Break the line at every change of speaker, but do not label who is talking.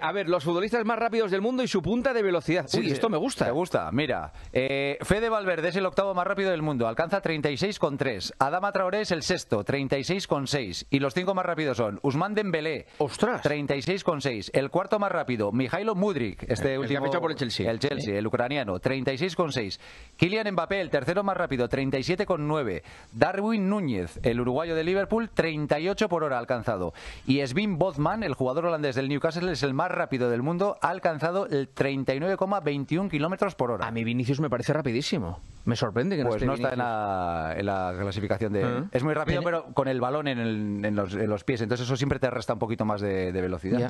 A ver, los futbolistas más rápidos del mundo y su punta de velocidad. Sí, esto me gusta. Me gusta, mira. Eh, Fede Valverde es el octavo más rápido del mundo, alcanza 36,3. Adama Traoré es el sexto, 36,6. Y los cinco más rápidos son Usman Dembélé, ¡Ostras! 36,6. El cuarto más rápido, Mijailo Mudrik, este último... El por el Chelsea. El Chelsea, el ucraniano, 36,6. Kylian Mbappé, el tercero más rápido, 37,9. Darwin Núñez, el uruguayo de Liverpool, 38 por hora alcanzado. Y Svin Bodman, el jugador holandés del Newcastle, es el más rápido del mundo, ha alcanzado el 39,21 kilómetros por hora. A mí Vinicius me parece rapidísimo. Me sorprende que no pues está en la, clasificación de... Ah. Es muy rápido, pero con el balón en, los, pies. Entonces eso siempre te resta un poquito más de, velocidad.